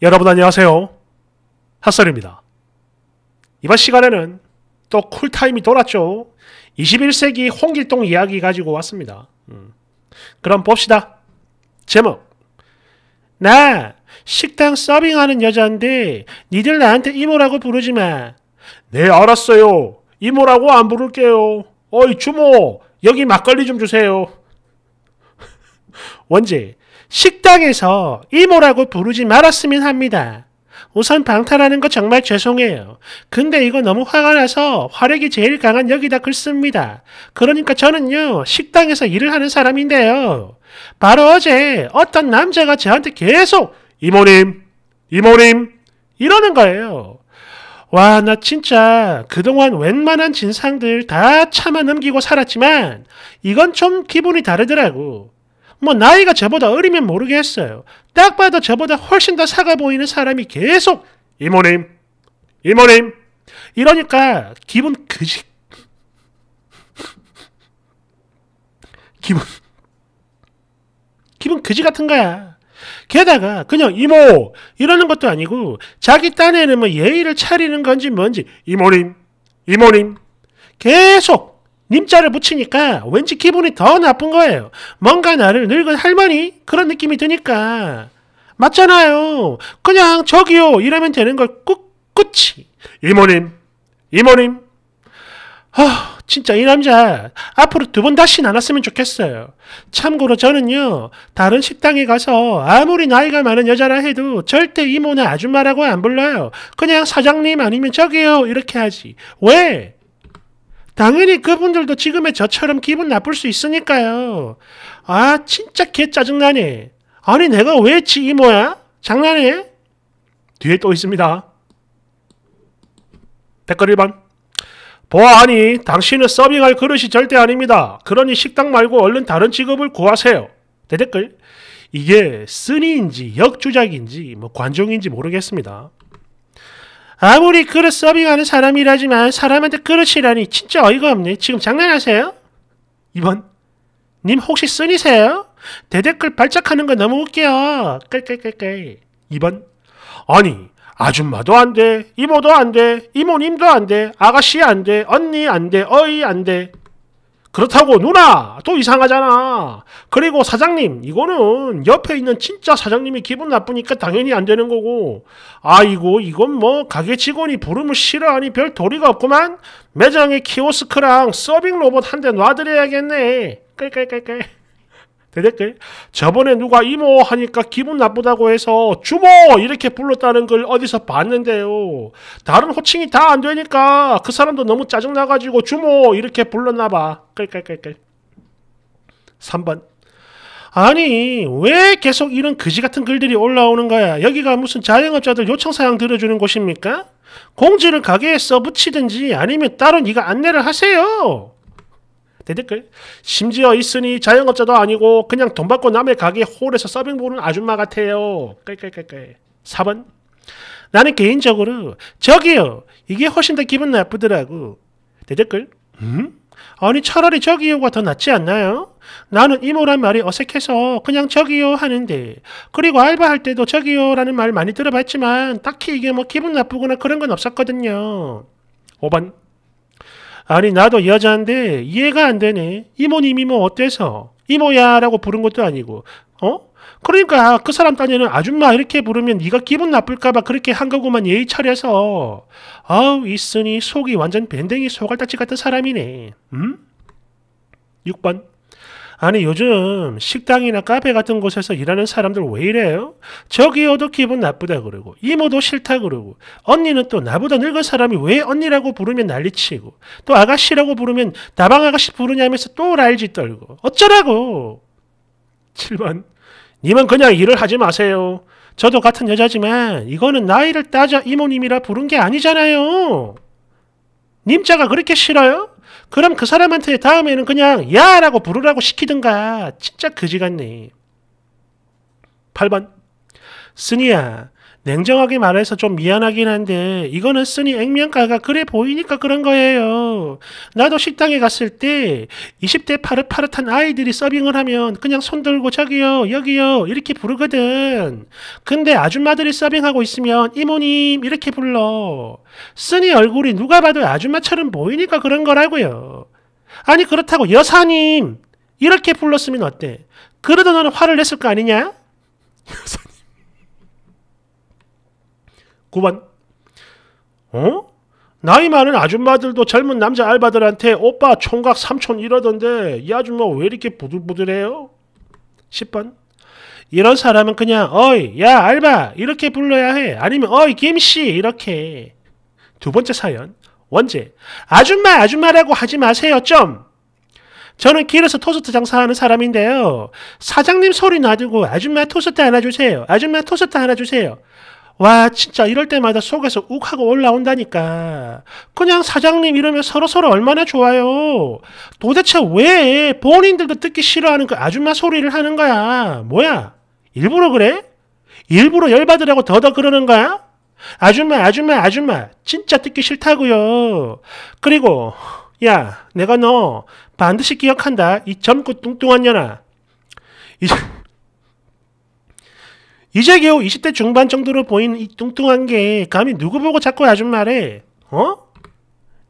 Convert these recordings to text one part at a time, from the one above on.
여러분 안녕하세요. 핫설입니다. 이번 시간에는 또 쿨타임이 돌았죠. 21세기 홍길동 이야기 가지고 왔습니다. 음. 그럼 봅시다. 제목 나 식당 서빙하는 여자인데 니들 나한테 이모라고 부르지 마. 네 알았어요. 이모라고 안 부를게요. 어이 주모 여기 막걸리 좀 주세요. 원제 식당에서 이모라고 부르지 말았으면 합니다. 우선 방탈하는 거 정말 죄송해요. 근데 이거 너무 화가 나서 화력이 제일 강한 여기다 글씁니다. 그러니까 저는요, 식당에서 일을 하는 사람인데요. 바로 어제 어떤 남자가 저한테 계속 이모님, 이모님, 이러는 거예요. 와, 나 진짜 그동안 웬만한 진상들 다 참아 넘기고 살았지만 이건 좀 기분이 다르더라고. 뭐 나이가 저보다 어리면 모르겠어요. 딱 봐도 저보다 훨씬 더 사가 보이는 사람이 계속 이모님, 이모님 이러니까 기분 그지 기분 기분 그지 같은 거야. 게다가 그냥 이모 이러는 것도 아니고 자기 딴에는 뭐 예의를 차리는 건지 뭔지 이모님, 이모님 계속 님자를 붙이니까 왠지 기분이 더 나쁜 거예요. 뭔가 나를 늙은 할머니 그런 느낌이 드니까 맞잖아요. 그냥 저기요 이러면 되는 걸 꾹, 꾹이 이모님 이모님 아 진짜 이 남자 앞으로 두 번 다시 나눴으면 좋겠어요. 참고로 저는요 다른 식당에 가서 아무리 나이가 많은 여자라 해도 절대 이모나 아줌마라고 안 불러요. 그냥 사장님 아니면 저기요 이렇게 하지 왜? 당연히 그분들도 지금의 저처럼 기분 나쁠 수 있으니까요. 아, 진짜 개 짜증나네. 아니, 내가 왜지 이모야? 장난해? 뒤에 또 있습니다. 댓글 1번. 보아하니 당신은 서빙할 그릇이 절대 아닙니다. 그러니 식당 말고 얼른 다른 직업을 구하세요. 대댓글. 네, 이게 쓰니인지 역주작인지 뭐 관종인지 모르겠습니다. 아무리 그릇 서빙하는 사람이라지만 사람한테 그릇이라니 진짜 어이가 없네. 지금 장난하세요? 2번. 님 혹시 쓰니세요? 대댓글 발작하는 거 너무 웃겨. 끌끌끌끌. 2번. 아니, 아줌마도 안 돼. 이모도 안 돼. 이모님도 안 돼. 아가씨 안 돼. 언니 안 돼. 어이 안 돼. 그렇다고 누나 또 이상하잖아. 그리고 사장님 이거는 옆에 있는 진짜 사장님이 기분 나쁘니까 당연히 안 되는 거고 아이고 이건 뭐 가게 직원이 부름을 싫어하니 별 도리가 없구만 매장에 키오스크랑 서빙 로봇 한 대 놔드려야겠네. 깔깔깔깔 대댓글 저번에 누가 이모 하니까 기분 나쁘다고 해서 주모 이렇게 불렀다는 걸 어디서 봤는데요. 다른 호칭이 다 안 되니까 그 사람도 너무 짜증나가지고 주모 이렇게 불렀나봐. 끌끌끌끌 3번 아니 왜 계속 이런 그지 같은 글들이 올라오는 거야. 여기가 무슨 자영업자들 요청사항 들어주는 곳입니까? 공지를 가게에 써붙이든지 아니면 따로 네가 안내를 하세요. 대댓글 심지어 있으니 자영업자도 아니고 그냥 돈 받고 남의 가게 홀에서 서빙 보는 아줌마 같아요. 깔깔깔깔. 4번 나는 개인적으로 저기요 이게 훨씬 더 기분 나쁘더라고. 대댓글 음? 아니 차라리 저기요가 더 낫지 않나요? 나는 이모란 말이 어색해서 그냥 저기요 하는데 그리고 알바할 때도 저기요라는 말 많이 들어봤지만 딱히 이게 뭐 기분 나쁘거나 그런 건 없었거든요. 5번 아니 나도 여자인데 이해가 안 되네. 이모님 이뭐 어때서? 이모야라고 부른 것도 아니고 어? 그러니까 그 사람 따에는 아줌마 이렇게 부르면 네가 기분 나쁠까봐 그렇게 한 거구만 예의 차려서 아우 있으니 속이 완전 밴댕이 소갈딱지 같은 사람이네 음? 6번 아니 요즘 식당이나 카페 같은 곳에서 일하는 사람들 왜 이래요? 저기요도 기분 나쁘다 그러고 이모도 싫다 그러고 언니는 또 나보다 늙은 사람이 왜 언니라고 부르면 난리치고 또 아가씨라고 부르면 나방 아가씨 부르냐면서 또 날지 떨고 어쩌라고 7번 님은 그냥 일을 하지 마세요. 저도 같은 여자지만 이거는 나이를 따져 이모님이라 부른 게 아니잖아요. 님자가 그렇게 싫어요? 그럼 그 사람한테 다음에는 그냥 야라고 부르라고 시키든가. 진짜 그지 같네. 8번. 스니야, 냉정하게 말해서 좀 미안하긴 한데 이거는 쓰니 액면가가 그래 보이니까 그런 거예요. 나도 식당에 갔을 때 20대 파릇파릇한 아이들이 서빙을 하면 그냥 손 들고 저기요 여기요 이렇게 부르거든. 근데 아줌마들이 서빙하고 있으면 이모님 이렇게 불러. 쓰니 얼굴이 누가 봐도 아줌마처럼 보이니까 그런 거라고요. 아니 그렇다고 여사님 이렇게 불렀으면 어때? 그래도 너는 화를 냈을 거 아니냐? 9번 어? 나이 많은 아줌마들도 젊은 남자 알바들한테 오빠, 총각, 삼촌 이러던데 이 아줌마 왜 이렇게 부들부들해요? 10번 이런 사람은 그냥 어이 야 알바 이렇게 불러야 해 아니면 어이 김씨 이렇게 두 번째 사연 원제 아줌마 아줌마라고 하지 마세요 점 저는 길에서 토스트 장사하는 사람인데요 사장님 소리 놔두고 아줌마 토스트 하나 주세요 아줌마 토스트 하나 주세요 와 진짜 이럴 때마다 속에서 욱 하고 올라온다니까. 그냥 사장님 이러면 서로서로 얼마나 좋아요. 도대체 왜 본인들도 듣기 싫어하는 그 아줌마 소리를 하는 거야. 뭐야? 일부러 그래? 일부러 열받으라고 더더 그러는 거야? 아줌마 아줌마 아줌마 진짜 듣기 싫다고요. 그리고 야 내가 너 반드시 기억한다. 이 젊고 뚱뚱한 년아. 이... 이제 겨우 20대 중반 정도로 보인 이 뚱뚱한 게 감히 누구 보고 자꾸 아줌마래. 어?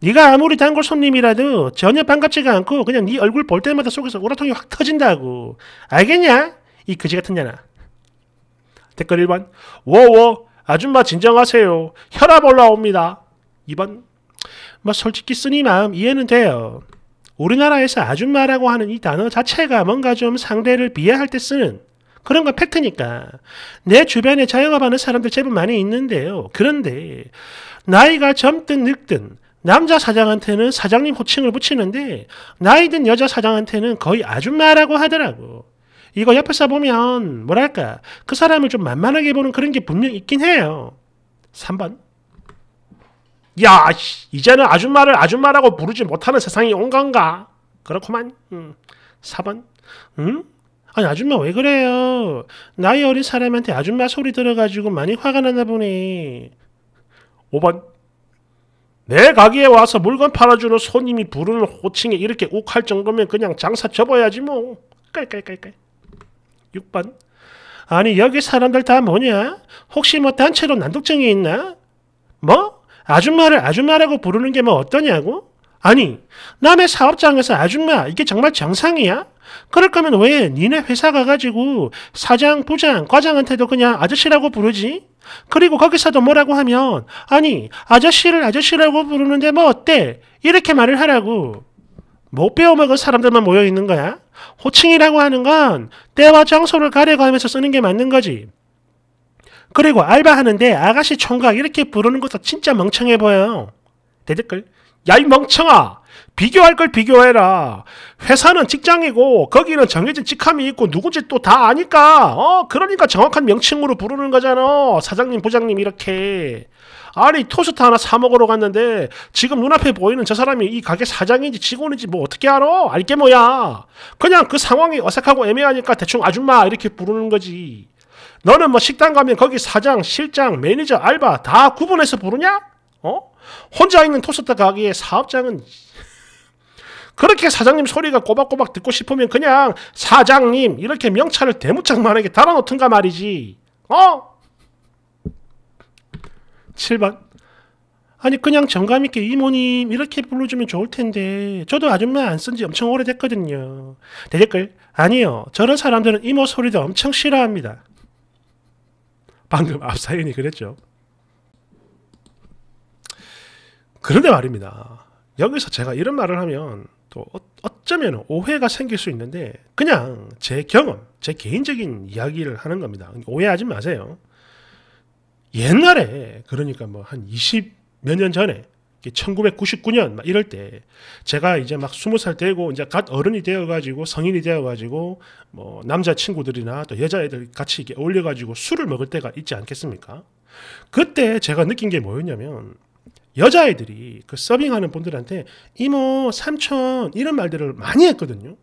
네가 아무리 단골 손님이라도 전혀 반갑지가 않고 그냥 네 얼굴 볼 때마다 속에서 오라통이 확 터진다고. 알겠냐? 이 그지 같은 년아. 댓글 1번. 워워 아줌마 진정하세요. 혈압 올라옵니다. 2번. 뭐 솔직히 쓰니 마음 이해는 돼요. 우리나라에서 아줌마라고 하는 이 단어 자체가 뭔가 좀 상대를 비하할 때 쓰는 그런 건 팩트니까. 내 주변에 자영업하는 사람들 제법 많이 있는데요. 그런데 나이가 젊든 늙든 남자 사장한테는 사장님 호칭을 붙이는데 나이든 여자 사장한테는 거의 아줌마라고 하더라고. 이거 옆에서 보면 뭐랄까 그 사람을 좀 만만하게 보는 그런 게 분명 있긴 해요. 3번. 야 이제는 아줌마를 아줌마라고 부르지 못하는 세상이 온 건가? 그렇구만. 음. 4번. 음? 아니 아줌마 왜 그래요? 나이 어린 사람한테 아줌마 소리 들어가지고 많이 화가 나나 보네. 5번 내 가게에 와서 물건 팔아주는 손님이 부르는 호칭에 이렇게 욱할 정도면 그냥 장사 접어야지 뭐. 깔깔깔깔. 6번 아니 여기 사람들 다 뭐냐? 혹시 뭐 단체로 난독증이 있나? 뭐? 아줌마를 아줌마라고 부르는 게 뭐 어떠냐고? 아니 남의 사업장에서 아줌마 이게 정말 정상이야? 그럴 거면 왜 니네 회사 가가지고 사장, 부장, 과장한테도 그냥 아저씨라고 부르지? 그리고 거기서도 뭐라고 하면 아니 아저씨를 아저씨라고 부르는데 뭐 어때? 이렇게 말을 하라고. 못 배워먹은 사람들만 모여있는 거야. 호칭이라고 하는 건 때와 장소를 가려가면서 쓰는 게 맞는 거지. 그리고 알바하는데 아가씨 총각 이렇게 부르는 것도 진짜 멍청해 보여. 대댓글. 야이 멍청아 비교할 걸 비교해라. 회사는 직장이고 거기는 정해진 직함이 있고 누구지 또 다 아니까. 어 그러니까 정확한 명칭으로 부르는 거잖아. 사장님, 부장님 이렇게. 아니 토스트 하나 사 먹으러 갔는데 지금 눈앞에 보이는 저 사람이 이 가게 사장인지 직원인지 뭐 어떻게 알아? 알게 뭐야. 그냥 그 상황이 어색하고 애매하니까 대충 아줌마 이렇게 부르는 거지. 너는 뭐 식당 가면 거기 사장, 실장, 매니저, 알바 다 구분해서 부르냐? 어? 혼자 있는 토스트 가게의 사업장은 그렇게 사장님 소리가 꼬박꼬박 듣고 싶으면 그냥 사장님 이렇게 명찰을 대무짝만하게 달아놓든가 말이지. 어? 7번 아니 그냥 정감 있게 이모님 이렇게 불러주면 좋을 텐데 저도 아줌마 안 쓴 지 엄청 오래됐거든요. 대댓글 아니요 저런 사람들은 이모 소리도 엄청 싫어합니다. 방금 앞사연이 그랬죠. 그런데 말입니다. 여기서 제가 이런 말을 하면 또 어, 어쩌면 오해가 생길 수 있는데 그냥 제 경험, 제 개인적인 이야기를 하는 겁니다. 오해하지 마세요. 옛날에 그러니까 뭐한20몇년 전에 1999년 막 이럴 때 제가 이제 막 20살 되고 이제 갓 어른이 되어 가지고 성인이 되어 가지고 뭐 남자 친구들이나 또 여자애들 같이 이렇게 어울려 가지고 술을 먹을 때가 있지 않겠습니까? 그때 제가 느낀 게 뭐였냐면 여자애들이 그 서빙하는 분들한테 이모, 삼촌 이런 말들을 많이 했거든요.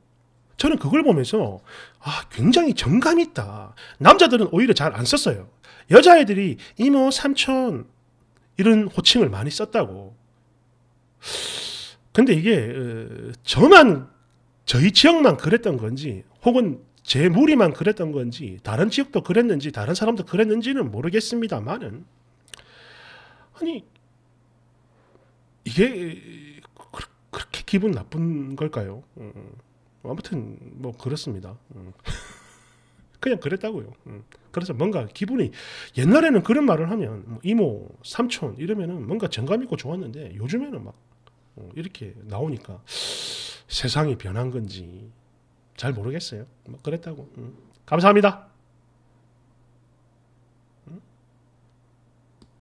저는 그걸 보면서 아, 굉장히 정감 있다. 남자들은 오히려 잘 안 썼어요. 여자애들이 이모, 삼촌 이런 호칭을 많이 썼다고. 근데 이게 어, 저만 저희 지역만 그랬던 건지 혹은 제 무리만 그랬던 건지 다른 지역도 그랬는지 다른 사람도 그랬는지는 모르겠습니다만은 아니 이게 그렇게 기분 나쁜 걸까요? 음, 음. 아무튼 뭐 그렇습니다. 음. 그냥 그랬다고요. 음. 그래서 뭔가 기분이 옛날에는 그런 말을 하면 뭐 이모, 삼촌 이러면은 뭔가 정감 있고 좋았는데 요즘에는 막 어, 이렇게 나오니까 세상이 변한 건지 잘 모르겠어요. 뭐 그랬다고. 음. 감사합니다.